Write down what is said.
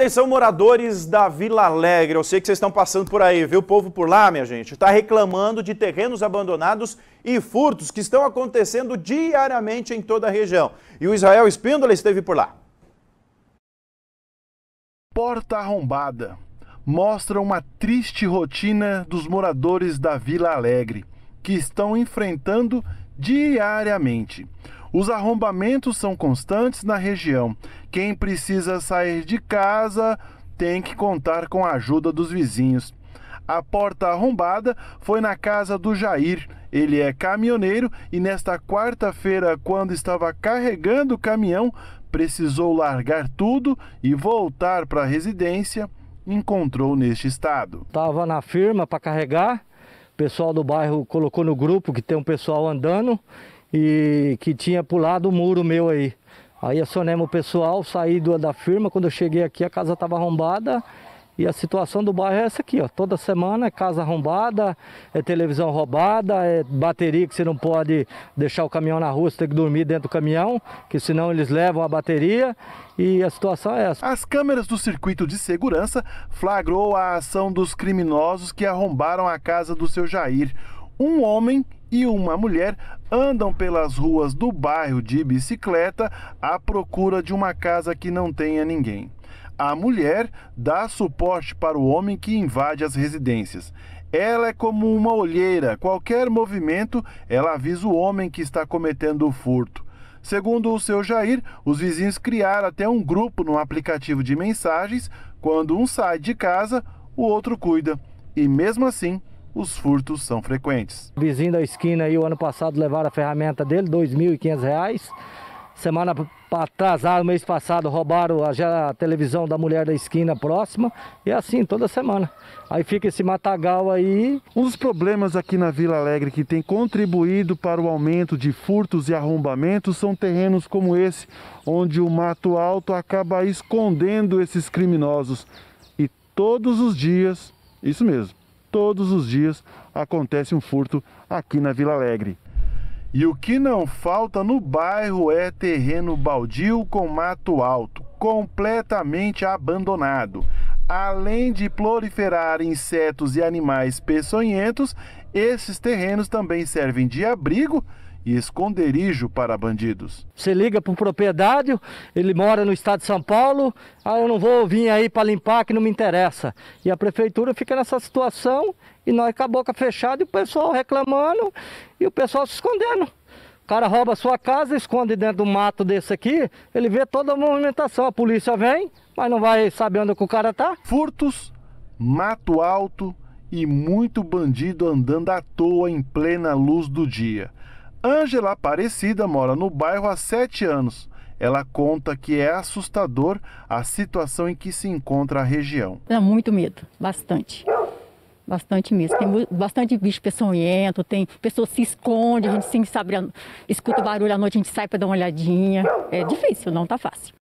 Atenção, moradores da Vila Alegre. Eu sei que vocês estão passando por aí, viu? O povo por lá, minha gente, está reclamando de terrenos abandonados e furtos que estão acontecendo diariamente em toda a região. E o Israel Espíndola esteve por lá. Porta arrombada mostra uma triste rotina dos moradores da Vila Alegre, que estão enfrentando diariamente. Os arrombamentos são constantes na região. Quem precisa sair de casa tem que contar com a ajuda dos vizinhos. A porta arrombada foi na casa do Jair. Ele é caminhoneiro e nesta quarta-feira, quando estava carregando o caminhão, precisou largar tudo e voltar para a residência. Encontrou neste estado. Estava na firma para carregar. O pessoal do bairro colocou no grupo que tem um pessoal andando e que tinha pulado o muro meu aí. Aí acionei o pessoal, saí do, da firma, quando eu cheguei aqui a casa estava arrombada e a situação do bairro é essa aqui, ó. Toda semana é casa arrombada, é televisão roubada, é bateria que você não pode deixar o caminhão na rua, você tem que dormir dentro do caminhão, que senão eles levam a bateria e a situação é essa. As câmeras do circuito de segurança flagrou a ação dos criminosos que arrombaram a casa do seu Jair. Um homem e uma mulher andam pelas ruas do bairro de bicicleta à procura de uma casa que não tenha ninguém. A mulher dá suporte para o homem que invade as residências. Ela é como uma olheira, qualquer movimento ela avisa o homem que está cometendo o furto. Segundo o seu Jair, os vizinhos criaram até um grupo no aplicativo de mensagens. Quando um sai de casa, o outro cuida. E mesmo assim, os furtos são frequentes. O vizinho da esquina aí, o ano passado, levaram a ferramenta dele, R$ 2.500. Semana atrasada, mês passado, roubaram a, a, televisão da mulher da esquina próxima. E é assim, toda semana. Aí fica esse matagal aí. Um dos problemas aqui na Vila Alegre que tem contribuído para o aumento de furtos e arrombamentos são terrenos como esse, onde o mato alto acaba escondendo esses criminosos. E todos os dias, isso mesmo todos os dias acontece um furto aqui na Vila Alegre. E o que não falta no bairro é terreno baldio com mato alto, completamente abandonado. Além de proliferar insetos e animais peçonhentos, esses terrenos também servem de abrigo e esconderijo para bandidos. Você liga para o propriedade, ele mora no estado de São Paulo, ah, eu não vou vir aí para limpar que não me interessa. E a prefeitura fica nessa situação e nós com a boca fechada e o pessoal reclamando e o pessoal se escondendo. O cara rouba a sua casa, esconde dentro do mato desse aqui, ele vê toda a movimentação, a polícia vem, mas não vai saber onde é o cara tá. Furtos, mato alto e muito bandido andando à toa em plena luz do dia. Ângela Aparecida mora no bairro há sete anos. Ela conta que é assustador a situação em que se encontra a região. Dá muito medo, bastante. Bastante mesmo. Tem bastante bicho peçonhento, tem pessoas que se escondem, a gente sempre sabe, escuta barulho à noite, a gente sai para dar uma olhadinha. É difícil, não tá fácil.